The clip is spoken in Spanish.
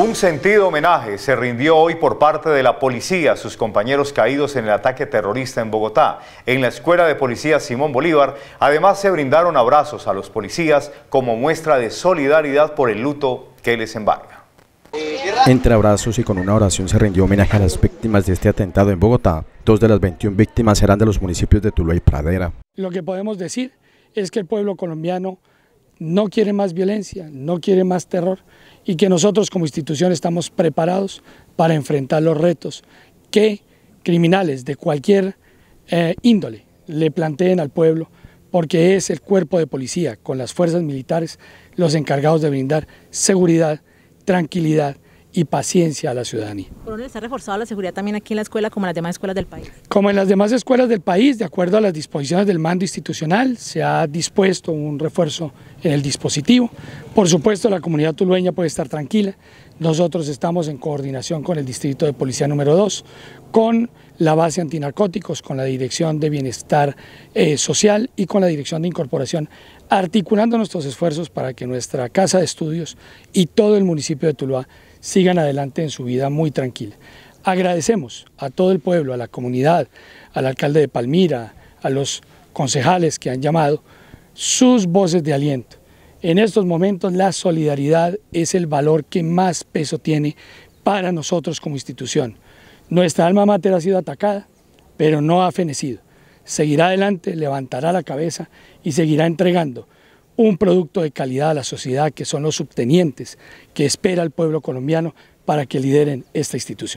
Un sentido homenaje se rindió hoy por parte de la policía a sus compañeros caídos en el ataque terrorista en Bogotá. En la Escuela de Policía Simón Bolívar, además se brindaron abrazos a los policías como muestra de solidaridad por el luto que les embarga. Entre abrazos y con una oración se rindió homenaje a las víctimas de este atentado en Bogotá. Dos de las 21 víctimas eran de los municipios de Tuluá y Pradera. Lo que podemos decir es que el pueblo colombiano no quiere más violencia, no quiere más terror y que nosotros como institución estamos preparados para enfrentar los retos que criminales de cualquier eh, índole le planteen al pueblo, porque es el cuerpo de policía con las fuerzas militares los encargados de brindar seguridad, tranquilidad y paciencia a la ciudadanía. ¿Se ¿está reforzada la seguridad también aquí en la escuela como en las demás escuelas del país? Como en las demás escuelas del país, de acuerdo a las disposiciones del mando institucional, se ha dispuesto un refuerzo en el dispositivo. Por supuesto, la comunidad tulueña puede estar tranquila. Nosotros estamos en coordinación con el Distrito de Policía número 2, con la base antinarcóticos, con la Dirección de Bienestar eh, Social y con la Dirección de Incorporación, articulando nuestros esfuerzos para que nuestra Casa de Estudios y todo el municipio de Tuluá sigan adelante en su vida muy tranquila. Agradecemos a todo el pueblo, a la comunidad, al alcalde de Palmira, a los concejales que han llamado, sus voces de aliento. En estos momentos la solidaridad es el valor que más peso tiene para nosotros como institución. Nuestra alma mater ha sido atacada, pero no ha fenecido. Seguirá adelante, levantará la cabeza y seguirá entregando un producto de calidad a la sociedad, que son los subtenientes que espera el pueblo colombiano para que lideren esta institución.